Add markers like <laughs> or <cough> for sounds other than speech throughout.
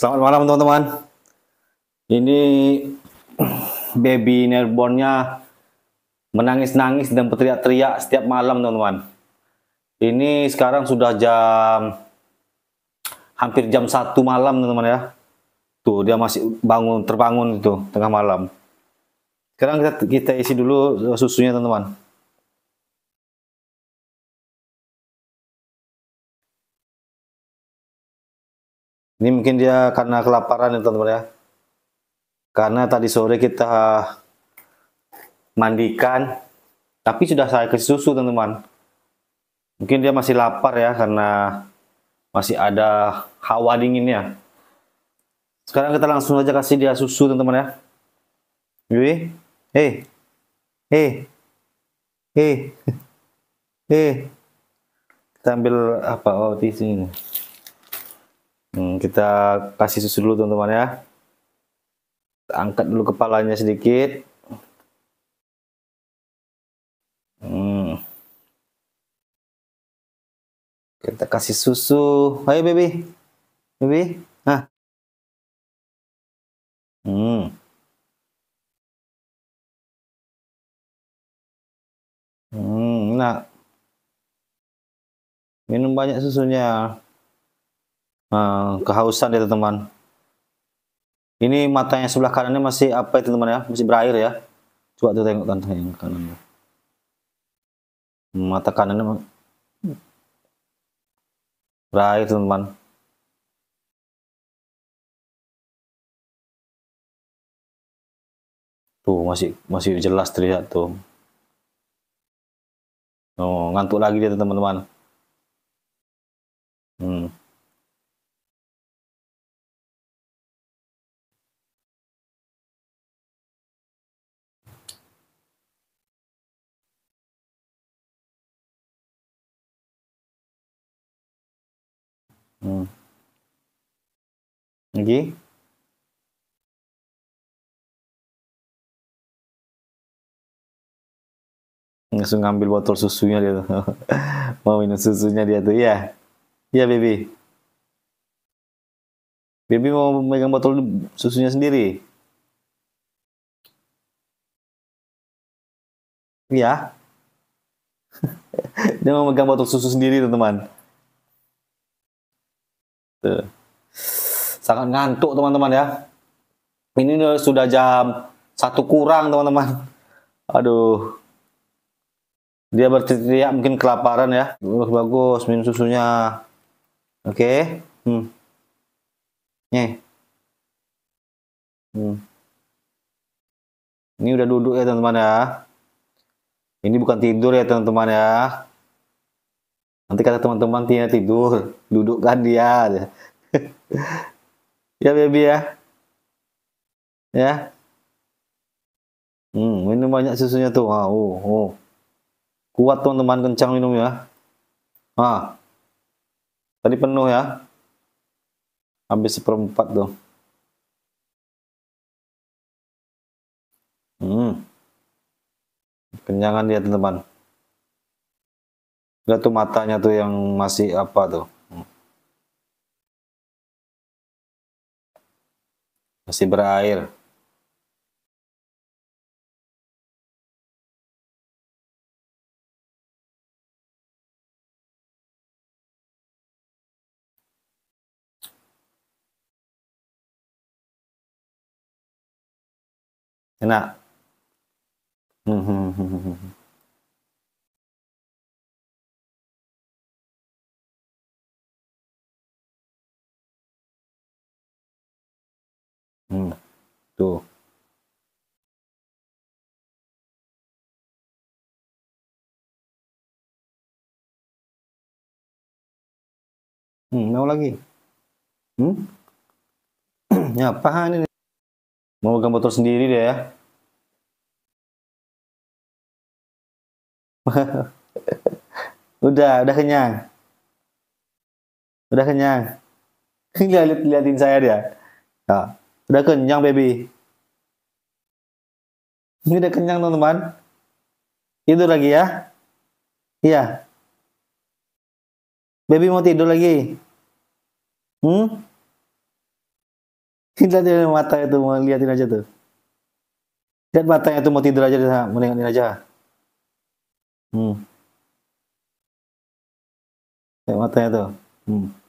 Selamat malam teman-teman. Ini baby newbornnya menangis-nangis dan berteriak-teriak setiap malam teman-teman. Ini sekarang sudah jam hampir jam satu malam teman-teman ya. Tuh dia masih bangun terbangun itu tengah malam. Sekarang kita kita isi dulu susunya teman-teman. Ini mungkin dia karena kelaparan ya teman-teman ya. Karena tadi sore kita mandikan, tapi sudah saya kasih susu teman-teman. Mungkin dia masih lapar ya karena masih ada hawa dinginnya. Sekarang kita langsung aja kasih dia susu teman-teman ya. Yui, eh, eh, eh, <laughs> eh. Kita ambil apa? Oh, di sini. Hmm, kita kasih susu dulu teman-teman ya. angkat dulu kepalanya sedikit. Hmm. Kita kasih susu. Ayo baby. Baby. Nah. Hmm. Hmm, nah Minum banyak susunya. Eh, kehausan ya teman-teman. Ini matanya sebelah kanannya masih apa ya teman-teman ya? Masih berair ya. Coba tuh tengok tante yang kanan. Mata kanannya berair teman-teman. Tuh masih masih jelas terlihat tuh. Oh, ngantuk lagi dia teman-teman. Hmm. Hmm. Lagi? langsung ngambil botol susunya dia tuh. <laughs> mau minum susunya dia tuh ya ya baby baby mau megang botol susunya sendiri ya <laughs> dia mau megang botol susu sendiri teman-teman Gitu. Sangat ngantuk teman-teman ya. Ini sudah jam satu kurang teman-teman. Aduh. Dia berteriak mungkin kelaparan ya. Bagus, bagus minum susunya. Oke. Okay. Hmm. Nih. Hmm. Ini udah duduk ya teman-teman ya. Ini bukan tidur ya teman-teman ya. Nanti kata teman-teman dia tidur, dudukkan dia. <laughs> ya baby ya. Ya. Hmm, minum banyak susunya tuh. Ah, oh, oh. Kuat teman-teman kencang minum ya. Ah. Tadi penuh ya. Habis seperempat tuh. Hmm. Kenyangan dia teman-teman. Lihat tuh matanya tuh yang masih apa tuh. Masih berair. Enak. Hmm, hmm, hmm, hmm. hmm, hmm. Hmm. Tuh. Hmm, mau lagi? Hmm? ya, <clears throat> paham ini? Mau pegang motor sendiri deh ya. <laughs> udah, udah kenyang. Udah kenyang. <laughs> Lihat, liatin saya dia. Ya. Udah kenyang, baby. Ini udah kenyang, teman-teman. Tidur lagi ya. Iya. Baby mau tidur lagi. Hmm? <laughs> Lihat dari mata itu, mau liatin aja tuh. Lihat matanya itu mau tidur aja, mau nengokin aja. Hmm. Lihat matanya tuh. Hmm.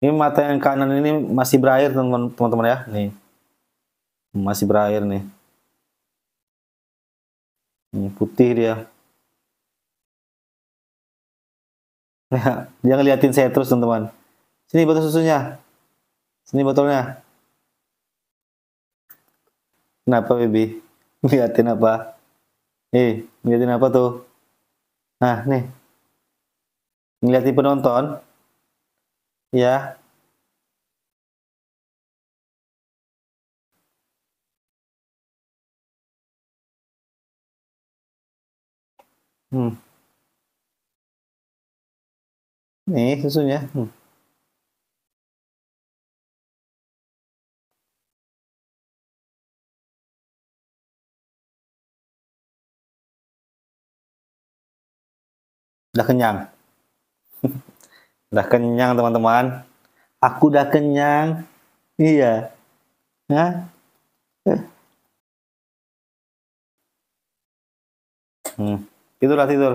Ini mata yang kanan ini masih berair teman-teman ya. Nih. Masih berair nih. Ini putih dia. <laughs> dia ngeliatin saya terus teman-teman. Sini botol susunya. Sini botolnya. Kenapa baby? <laughs> Ngeliatin apa? Eh, ngeliatin apa tuh? Nah, nih. Ngeliatin penonton. Ya. Hmm. Nih susunya. Hmm. Udah kenyang. Udah kenyang teman-teman. Aku udah kenyang. Iya. Hah? Hmm. lah tidur.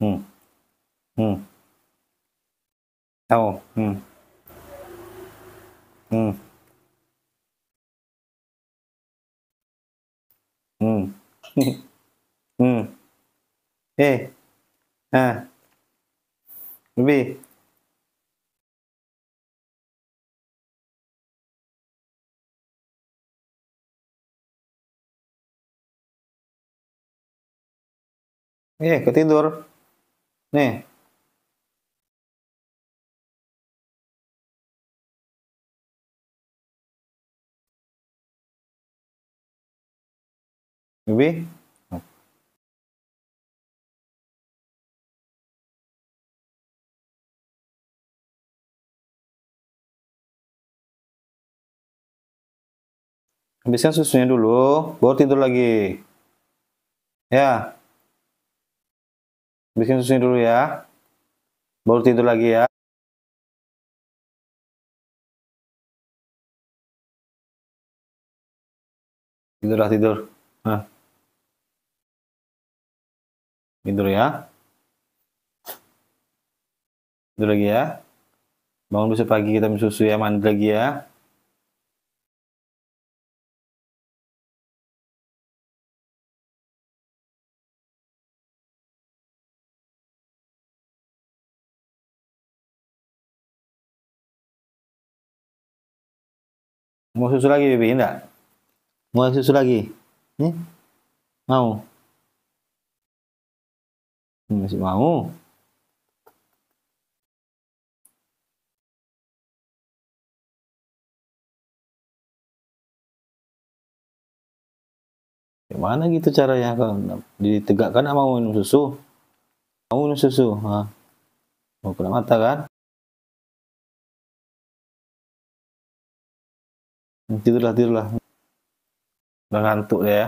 Hmm. Hmm. Oh. Hmm. Hmm. hmm. Eh. Ha. Ah. Lebih. Eh, ketidur. Nih. W habiskan susunya dulu baru tidur lagi ya bikin susunya dulu ya baru tidur lagi ya tidur lah tidur nah gitu ya. tidur lagi ya. Bangun besok pagi kita minum susu ya, mandi lagi ya. Mau susu lagi, Bibi? Enggak? Mau susu lagi? Hmm? Mau? Masih mau? Gimana gitu caranya kalau ditegakkan sama mau minum susu? Mau minum susu? Ha. Mau kena mata kan? Tidurlah, tidurlah. Udah ngantuk deh ya.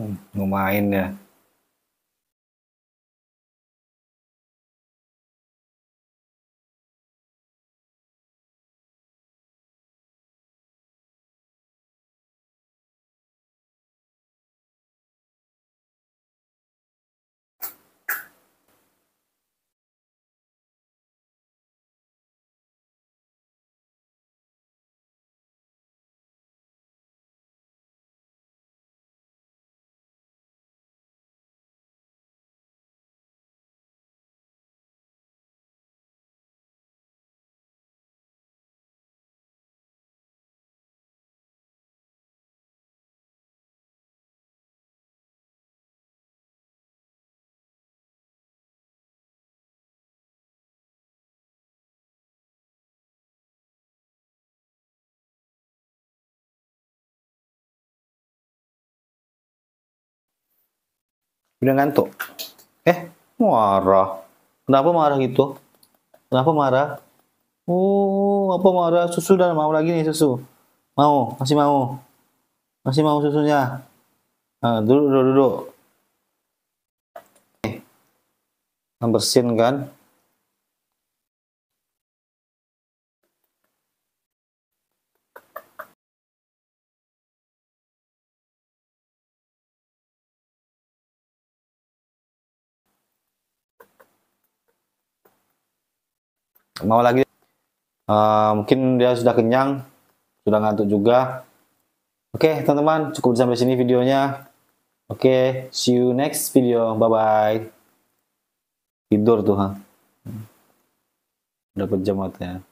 Hmm, lumayan ya. Udah ngantuk? Eh, marah. Kenapa marah gitu? Kenapa marah? Oh, apa marah? Susu dan mau lagi nih susu. Mau, masih mau. Masih mau susunya. Nah, duduk, duduk, duduk. Nih. Bersin kan? mau lagi uh, mungkin dia sudah kenyang sudah ngantuk juga oke okay, teman-teman cukup sampai sini videonya oke okay, see you next video bye bye tidur tuh ha dapat